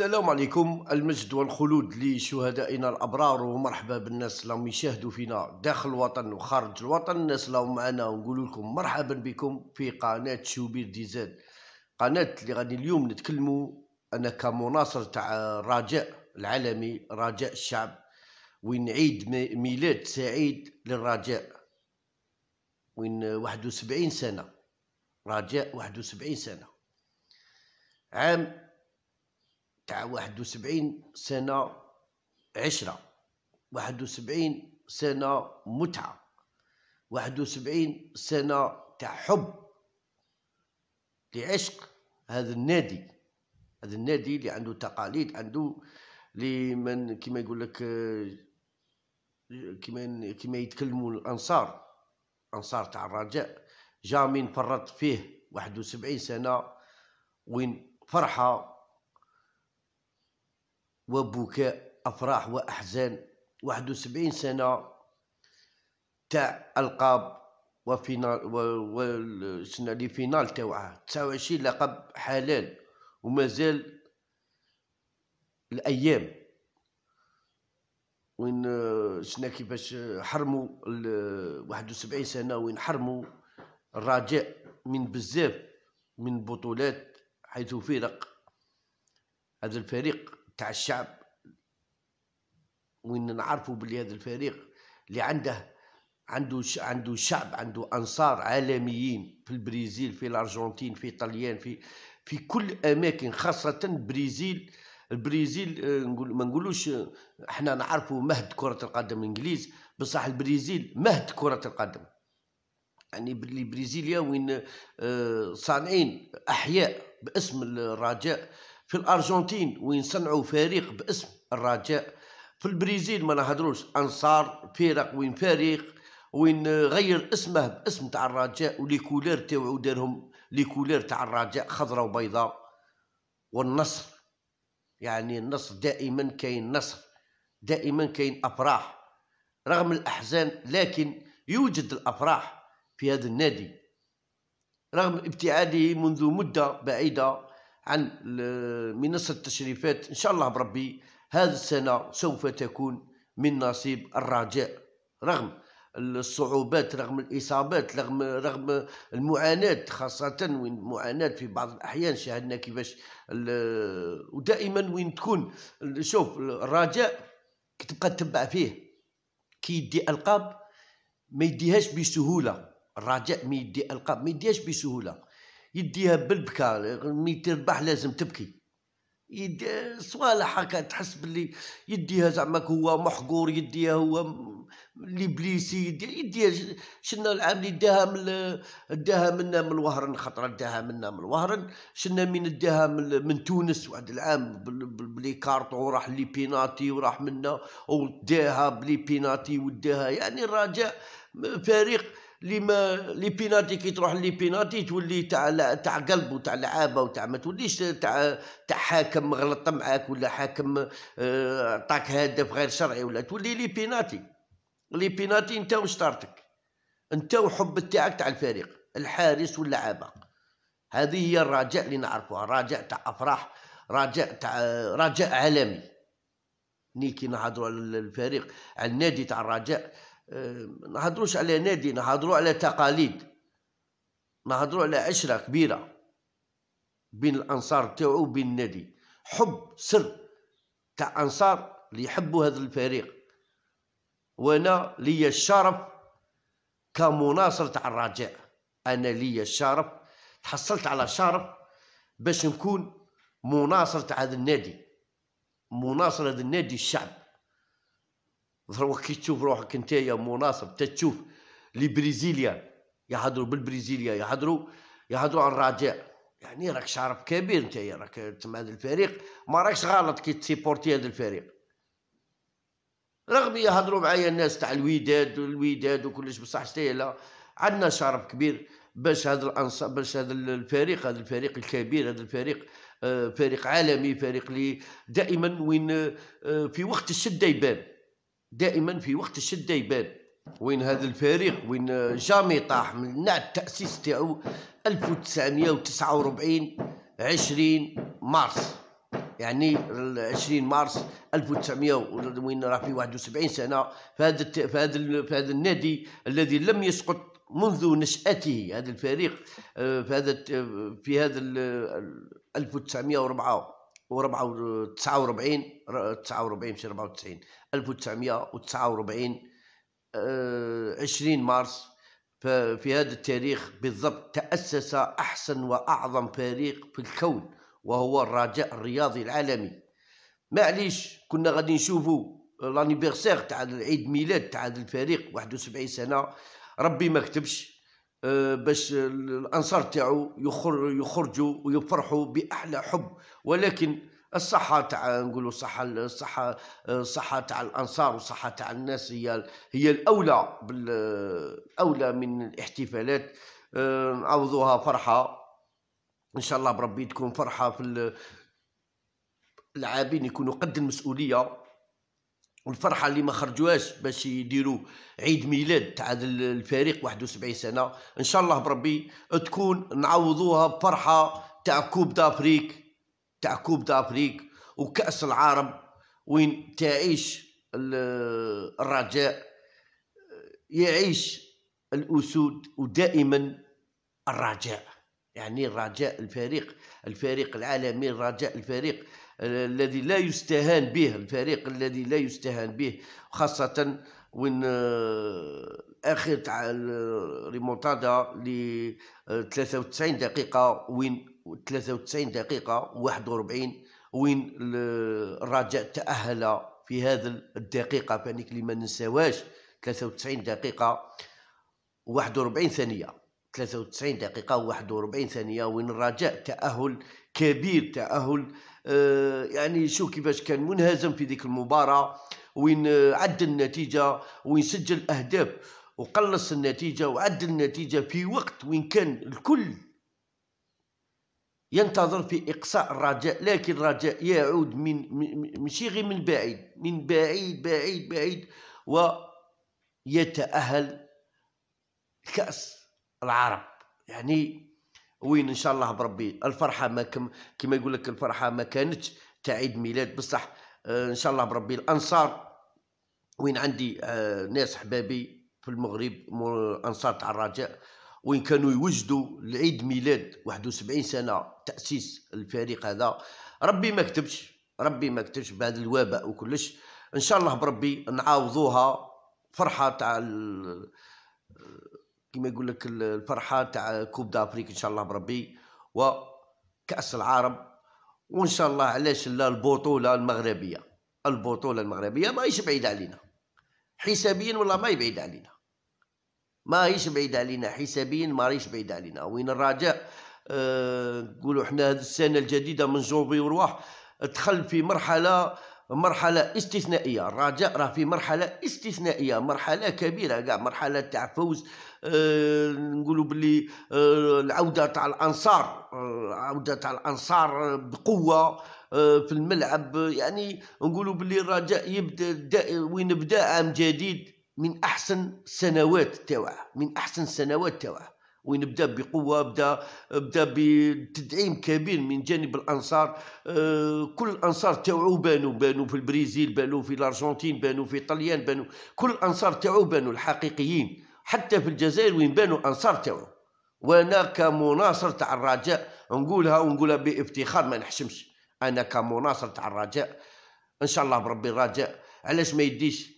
السلام عليكم المجد والخلود لشهدائنا الابرار ومرحبا بالناس اللي راهم يشاهدوا فينا داخل الوطن وخارج الوطن الناس اللي راهم معنا ونقول لكم مرحبا بكم في قناه شوبير ديزاد قناه اللي غادي اليوم نتكلموا انا كمناصر تاع الرجاء العالمي رجاء الشعب وين عيد ميلاد سعيد للرجاء وين 71 سنه رجاء 71 سنه عام تاع واحد وسبعين سنة عشرة واحد وسبعين سنة متعة واحد وسبعين سنة تاع حب لعشق هذا النادي هذا النادي اللي عنده تقاليد عنده لي من كما يقول لك كما كما يتكلموا الانصار انصار تاع الرجاء جامين فرط فيه واحد سنه وين فرحه وبكاء أفراح وأحزان 71 سنة تاع ألقاب وفينال و شنو لي فينال تاوعها 29 لقب حلال ومازال الأيام وين شنا كيفاش حرموا ال 71 سنة وين حرموا الرجاء من بزاف من بطولات حيث فرق هذا الفريق تاع الشعب وين نعرفوا بلي هذا الفريق اللي عنده عنده عنده شعب عنده انصار عالميين في البرازيل في الارجنتين في طليان في في كل اماكن خاصه بريزيل البرازيل آه، نقول ما نقولوش احنا آه، نعرفوا مهد كره القدم الانجليز بصح البرازيل مهد كره القدم يعني بريزيليا وين آه، صانعين احياء باسم الرجاء في الارجنتين وين صنعوا فريق باسم الرجاء في البرازيل ما نهضروش انصار فرق وين فريق وين غير اسمه باسم تاع الرجاء ولي كولير تاعو دارهم لي كولير تاع الرجاء خضراء وبيضاء والنصر يعني النصر دائما كاين نصر دائما كاين افراح رغم الاحزان لكن يوجد الافراح في هذا النادي رغم ابتعاده منذ مده بعيده عن منصة التشريفات إن شاء الله بربي هذه السنة سوف تكون من نصيب الرجاء رغم الصعوبات رغم الإصابات رغم رغم المعاناة خاصة وين المعاناة في بعض الأحيان شاهدنا كيفاش ودائما وين تكون شوف الرجاء تبقى تتبع فيه كي يدي ألقاب ما يديهاش بسهولة الرجاء ما يدي ألقاب ما يديهاش بسهولة يديها بالبكاء مي تربح لازم تبكي يدي صوالح هكا تحس باللي يديها زعما هو محقور يديها هو الابليسي يدير شنا العام اللي داها من داها منا من الوهرن خطره داها منا من الوهرن شنا من داها من, من تونس واحد العام بلي كارطو وراح لي بيناتي وراح منا وداها بلي بيناتي وداها يعني الرجاء فريق اللي ما لي بيناتي كي تروح لي بيناتي تولي تاع تاع قلب وتاع لعابه وتاع ما توليش تاع تاع حاكم غلط معاك ولا حاكم آه، عطاك هدف غير شرعي ولا تولي لي بيناتي لي بيناتي انت وستارتك انت وحب تاعك تاع الفريق الحارس واللعابه هذه هي الرجاء اللي نعرفوها رجاء تاع افراح رجاء تاع رجاء عالمي ني كي نهضروا على الفريق على النادي تاع الرجاء أه، نهضروش على نادي نهضروا على تقاليد نهضروا على عشره كبيره بين الانصار تاعو وبين النادي حب سر تاع انصار اللي يحبوا هذا الفريق وانا ليا الشرف كمناصر تاع الرجاء انا ليا الشرف تحصلت على شرف باش نكون مناصر تاع هذا النادي مناصر هذا النادي الشعب دروك كي تشوف روحك انت يا مناصر تتشوف تشوف لي بريزيليان يهضروا بالبريزيليا يهضروا يهضروا على الرجاء يعني راك شرف كبير انت راك تم هذا الفريق ما راكش غلط كي تسيبورتي هذا الفريق رغم يهضروا معايا الناس تاع الوداد والوداد وكلش بصح حتى لا عندنا شرف كبير باش هذا الانصاب باش هذا الفريق هذا الفريق الكبير هذا الفريق آه، فريق عالمي فريق لي دائما وين آه، في وقت الشده يبان دائما في وقت الشده يبان وين هذا الفريق وين آه، جامي طاح من نعد التاسيس تاعو 1949 20 مارس يعني 20 مارس 1900 وين راه في 71 سنه فهذا فهذا في هذا النادي الذي لم يسقط منذ نشأته هذا الفريق آه، في هذا آه، في هذا 1904 49 49 ماشي 94 1949 20 مارس في هذا التاريخ بالضبط تأسس أحسن وأعظم فريق في الكون وهو الرجاء الرياضي العالمي معليش كنا غادي نشوفوا لانيفرسير تاع العيد ميلاد تاع الفريق 71 سنه ربي ما كتبش آه، باش الانصار تاعو يخرجوا ويفرحوا باحلى حب ولكن الصحة تاع نقولوا الصحة الصحة الصحة آه، تاع الأنصار والصحة تاع الناس هي هي الأولى بالأولى من الاحتفالات آه، نعوضوها فرحة ان شاء الله بربي تكون فرحه في اللاعبين يكونوا قد المسؤوليه والفرحه اللي ما خرجوهاش باش يديروا عيد ميلاد تاع الفريق 71 سنه ان شاء الله بربي تكون نعوضوها بفرحه تاع كوب دافريك تاع كوب دافريك وكاس العرب وين تعيش الرجاء يعيش الاسود ودائما الرجاء يعني رجاء الفريق الفريق العالمي رجاء الفريق الذي لا يستهان به الفريق الذي لا يستهان به خاصة وين آه، اخر تاع ريمونتادا ل 93 دقيقة وين 93 دقيقة 41 وين الرجاء تأهل في هذا الدقيقة فانيك اللي ما ننساوهاش 93 دقيقة 41 ثانية 93 دقيقة و41 ثانية وين الرجاء تأهل كبير تأهل آه، يعني شو كيفاش كان منهزم في ذيك المباراة وين آه عدل النتيجة وين سجل أهداف وقلص النتيجة وعدل النتيجة في وقت وين كان الكل ينتظر في إقصاء الرجاء لكن الرجاء يعود من مشي غير من بعيد من بعيد بعيد بعيد ويتأهل كأس العرب يعني وين ان شاء الله بربي الفرحه ما كم كما يقول لك الفرحه ما كانتش تاع عيد ميلاد بصح آه، ان شاء الله بربي الانصار وين عندي آه، ناس حبابي في المغرب انصار تاع الرجاء وين كانوا يوجدوا لعيد ميلاد 71 سنه تاسيس الفريق هذا ربي ما كتبش ربي ما كتبش بهذا الوباء وكلش ان شاء الله بربي نعاوضوها فرحه تاع كما يقول لك الفرحه تاع كوب دافريك ان شاء الله بربي وكاس العرب وان شاء الله علاش لا البطوله المغربيه البطوله المغربيه ماهيش بعيده علينا حسابيا والله ما يبعد علينا ماهيش بعيده علينا حسابيا ماهيش بعيده علينا وين الرجاء آه، نقولوا أه حنا هذه السنه الجديده من جوبي وروح دخل في مرحله مرحلة استثنائية الرجاء راه في مرحلة استثنائية مرحلة كبيرة كاع مرحلة تاع فوز أه نقولوا باللي أه العودة تاع الأنصار العوده آه، تاع الأنصار بقوة آه، في الملعب يعني نقولوا باللي الرجاء يبدا وين بدا عام جديد من احسن السنوات تاعه من احسن السنوات تاعه وين بدا بقوه بدا بدا بتدعيم كبير من جانب الانصار آه، كل الانصار تاعو بانوا بانوا في البرازيل بانوا في الارجنتين بانوا في طليان بانوا كل الانصار تاعو بانوا الحقيقيين حتى في الجزائر وين بانوا الانصار تاعو وانا كمناصر تاع الرجاء نقولها ونقولها بافتخار ما نحشمش انا كمناصر تاع الرجاء ان شاء الله بربي الرجاء علاش ما يديش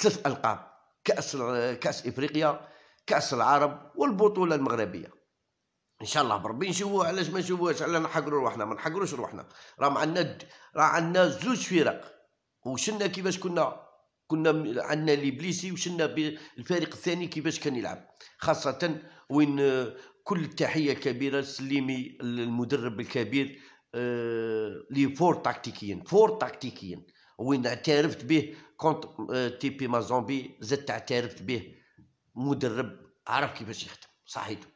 ثلاث القاب كاس كاس افريقيا كاس العرب والبطوله المغربيه ان شاء الله بربي نشوفوها علاش ما نشوفوهاش علاش نحقروا روحنا ما نحقروش روحنا راه معندنا راه عندنا زوج فرق وشلنا كيفاش كنا كنا عندنا بليسي وشلنا الفريق الثاني كيفاش كان يلعب خاصه وين آه، كل تحيه كبيره سليمي المدرب الكبير آه، لي فور تكتيكيا فور تكتيكيا وين اعترفت به كونت آه، تي بي مازومبي زدت اعترفت به مدرب عرف كيفاش يخدم صحيتو